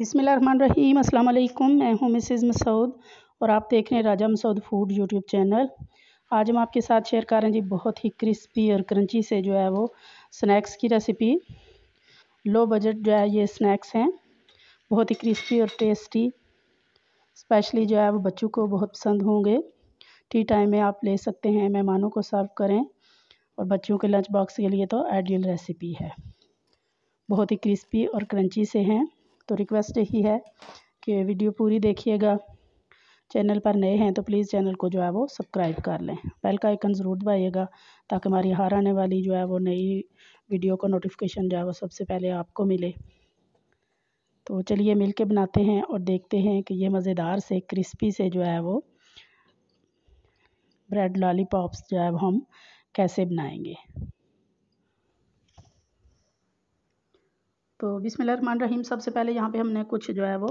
रहीम अस्सलाम वालेकुम मैं हूं मिसेज मसूद और आप देख रहे हैं Raja Masood food YouTube channel आज हम आपके साथ शेयर कर रहे हैं जी बहुत ही क्रिस्पी और क्रंची से जो है वो स्नैक्स की रेसिपी लो बजट जो है ये स्नैक्स हैं बहुत ही क्रिस्पी और टेस्टी स्पेशली जो है वो बच्चों को बहुत पसंद होंगे टी टाइम में आप ले सकते हैं मेहमानों को सर्व करें और बच्चों के लंच बॉक्स के लिए तो आइडियल रेसिपी है बहुत ही क्रिस्पी और क्रंची से हैं तो रिक्वेस्ट यही है कि वीडियो पूरी देखिएगा चैनल पर नए हैं तो प्लीज़ चैनल को जो है वो सब्सक्राइब कर लें बेल का आइकन ज़रूर दबाइएगा ताकि हमारी हार आने वाली जो है वो नई वीडियो का नोटिफिकेशन जो है वो सबसे पहले आपको मिले तो चलिए मिल के बनाते हैं और देखते हैं कि ये मज़ेदार से क्रिस्पी से जो है वो ब्रेड लॉलीपॉप्स जो है वो हम कैसे बनाएंगे तो बिसमान रहीम सबसे पहले यहाँ पे हमने कुछ जो है वो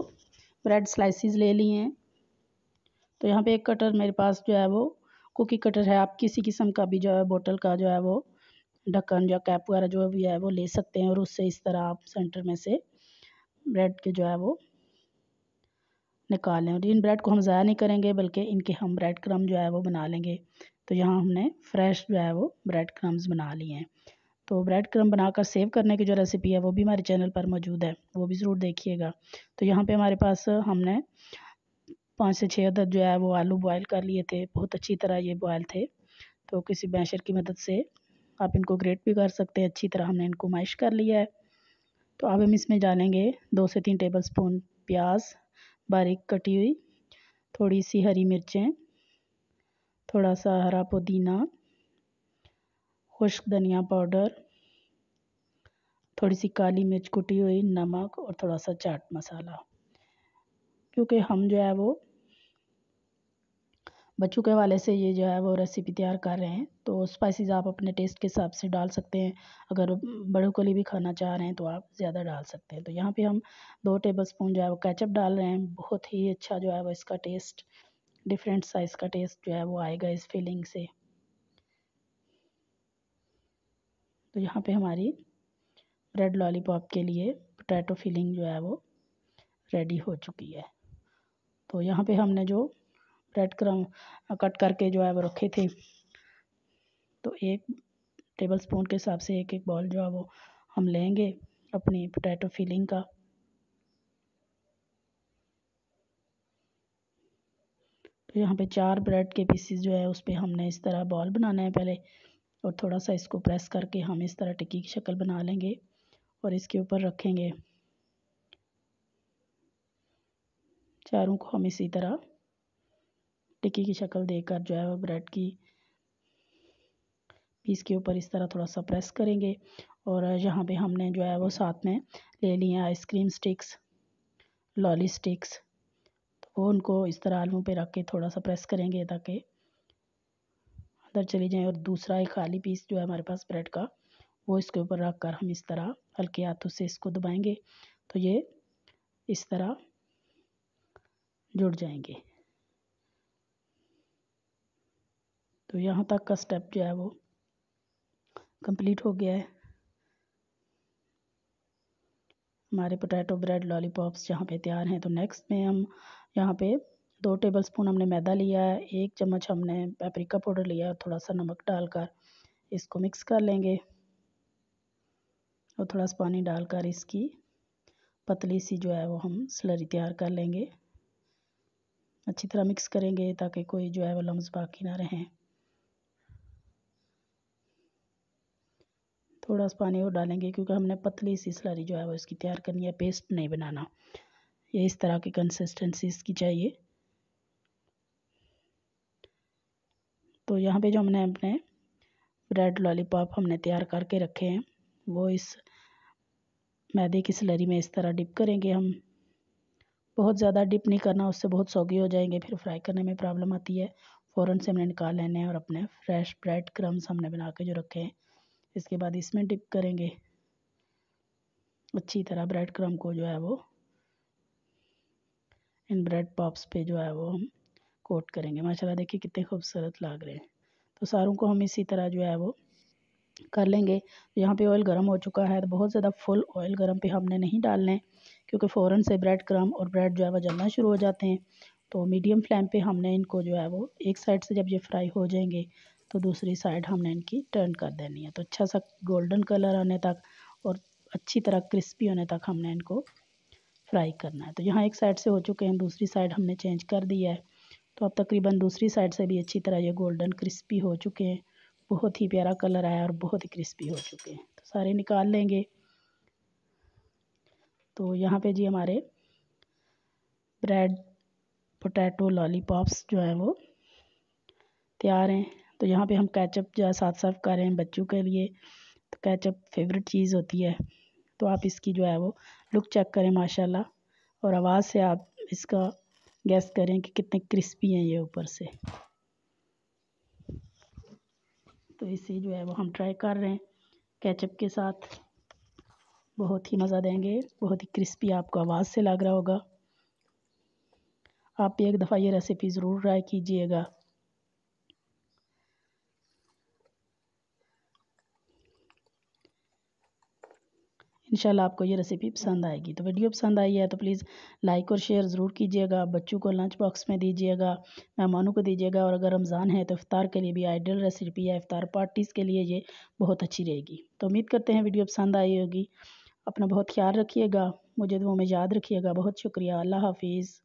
ब्रेड स्लाइसिस ले लिए हैं तो यहाँ पे एक कटर मेरे पास जो है वो कुकी कटर है आप किसी किस्म का भी जो है बोतल का जो है वो ढक्कन या कैप वगैरह जो भी है वो ले सकते हैं और उससे इस तरह आप सेंटर में से ब्रेड के जो है वो निकालें और इन ब्रेड को हम ज़ाया नहीं करेंगे बल्कि इनके हम ब्रेड क्रम जो है वो बना लेंगे तो यहाँ हमने फ्रेश जो है वो ब्रेड क्रम्स बना लिए हैं तो ब्रेड क्रम बनाकर सेव करने की जो रेसिपी है वो भी हमारे चैनल पर मौजूद है वो भी ज़रूर देखिएगा तो यहाँ पे हमारे पास हमने पाँच से छः अदद जो है वो आलू बॉयल कर लिए थे बहुत अच्छी तरह ये बॉयल थे तो किसी बैशर की मदद से आप इनको ग्रेट भी कर सकते हैं अच्छी तरह हमने इनको माइश कर लिया है तो अब हम इसमें डालेंगे दो से तीन टेबल स्पून प्याज बारीक कटी हुई थोड़ी सी हरी मिर्चें थोड़ा सा हरा पुदीना खुश्क धनिया पाउडर थोड़ी सी काली मिर्च कुटी हुई नमक और थोड़ा सा चाट मसाला क्योंकि हम जो है वो बच्चों के हवाले से ये जो है वो रेसिपी तैयार कर रहे हैं तो स्पाइसेस आप अपने टेस्ट के हिसाब से डाल सकते हैं अगर बड़ों के लिए भी खाना चाह रहे हैं तो आप ज़्यादा डाल सकते हैं तो यहाँ पे हम दो टेबल स्पून जो है वो कैचअप डाल रहे हैं बहुत ही अच्छा जो है वो इसका टेस्ट डिफरेंट साइज़ का टेस्ट जो है वो आएगा इस फीलिंग से तो यहाँ पे हमारी ब्रेड लॉलीपॉप के लिए पोटैटो फिलिंग जो है वो रेडी हो चुकी है तो यहाँ पे हमने जो ब्रेड क्रम कट करके जो है वो रखे थे तो एक टेबल स्पून के हिसाब से एक एक बॉल जो है वो हम लेंगे अपनी पोटैटो फिलिंग का तो यहाँ पे चार ब्रेड के पीसीस जो है उस पर हमने इस तरह बॉल बनाना है पहले और थोड़ा सा इसको प्रेस करके हम इस तरह टिक्की की शक्ल बना लेंगे और इसके ऊपर रखेंगे चारों को हम इसी तरह टिक्की की शक्ल देकर जो है वो ब्रेड की पीस के ऊपर इस तरह थोड़ा सा प्रेस करेंगे और यहाँ पे हमने जो है वो साथ में ले लिए आइसक्रीम स्टिक्स लॉली स्टिक्स तो वो उनको इस तरह आलू पे रख के थोड़ा सा प्रेस करेंगे ताकि अंदर चले जाएं और दूसरा एक खाली पीस जो है हमारे पास ब्रेड का वो इसके ऊपर रख कर हम इस तरह हल्के हाथों से इसको दबाएंगे तो ये इस तरह जुड़ जाएंगे तो यहाँ तक का स्टेप जो है वो कंप्लीट हो गया है हमारे पोटैटो ब्रेड लॉलीपॉप्स जहाँ पे तैयार हैं तो नेक्स्ट में हम यहाँ पे दो टेबल स्पून हमने मैदा लिया है एक चम्मच हमने पेपरिका पाउडर लिया और थोड़ा सा नमक डालकर इसको मिक्स कर लेंगे और थोड़ा सा पानी डालकर इसकी पतली सी जो है वो हम स्लरी तैयार कर लेंगे अच्छी तरह मिक्स करेंगे ताकि कोई जो है वो लम्स बाकी ना रहें थोड़ा सा पानी और डालेंगे क्योंकि हमने पतली सी स्लरी जो है वो इसकी तैयार करनी है पेस्ट नहीं बनाना ये इस तरह की कंसिस्टेंसी इसकी चाहिए तो यहाँ पे जो हमने अपने ब्रेड लॉलीपॉप हमने तैयार करके रखे हैं वो इस मैदे की सलरी में इस तरह डिप करेंगे हम बहुत ज़्यादा डिप नहीं करना उससे बहुत सौगी हो जाएंगे फिर फ्राई करने में प्रॉब्लम आती है फ़ौरन से हमने निकाल लेने हैं और अपने फ्रेश ब्रेड क्रम्स हमने बना के जो रखे हैं इसके बाद इसमें डिप करेंगे अच्छी तरह ब्रेड क्रम को जो है वो इन ब्रेड पॉप्स पे जो है वो हम कोट करेंगे माशाल्लाह देखिए कितने खूबसूरत लग रहे हैं तो सारों को हम इसी तरह जो है वो कर लेंगे यहाँ पे ऑयल गर्म हो चुका है तो बहुत ज़्यादा फुल ऑयल गर्म पे हमने नहीं डालने क्योंकि फ़ौरन से ब्रेड क्रम और ब्रेड जो है वह जलना शुरू हो जाते हैं तो मीडियम फ्लेम पे हमने इनको जो है वो एक साइड से जब ये फ्राई हो जाएंगे तो दूसरी साइड हमने इनकी टर्न कर देनी है तो अच्छा सा गोल्डन कलर आने तक और अच्छी तरह क्रिस्पी होने तक हमने इनको फ्राई करना है तो यहाँ एक साइड से हो चुके हैं दूसरी साइड हमने चेंज कर दिया है तो अब तकरीबन दूसरी साइड से भी अच्छी तरह ये गोल्डन क्रिस्पी हो चुके हैं बहुत ही प्यारा कलर आया और बहुत ही क्रिस्पी हो चुके हैं तो सारे निकाल लेंगे तो यहाँ पे जी हमारे ब्रेड पोटैटो लॉलीपॉप्स जो हैं वो तैयार हैं तो यहाँ पे हम कैचअप जो है साथ सर्व कर रहे हैं बच्चों के लिए तो कैचअप फेवरेट चीज़ होती है तो आप इसकी जो है वो लुक चेक करें माशाल्लाह और आवाज़ से आप इसका गैस करें कि कितने क्रिस्पी हैं ये ऊपर से तो इसे जो है वो हम ट्राई कर रहे हैं कैचअप के साथ बहुत ही मज़ा देंगे बहुत ही क्रिस्पी आपको आवाज़ से लग रहा होगा आप एक दफ़ा ये रेसिपी ज़रूर ट्राई कीजिएगा इन आपको ये रेसिपी पसंद आएगी तो वीडियो पसंद आई है तो प्लीज़ लाइक और शेयर ज़रूर कीजिएगा बच्चों को लंच बॉक्स में दीजिएगा मेहमानों को दीजिएगा और अगर रमज़ान है तो इफ़ार के लिए भी आइडियल रेसिपी है इफ़ार पार्टीज़ के लिए ये बहुत अच्छी रहेगी तो उम्मीद करते हैं वीडियो पसंद आई होगी अपना बहुत ख्याल रखिएगा मुझे वो में याद रखिएगा बहुत शुक्रिया अल्लाह हाफिज़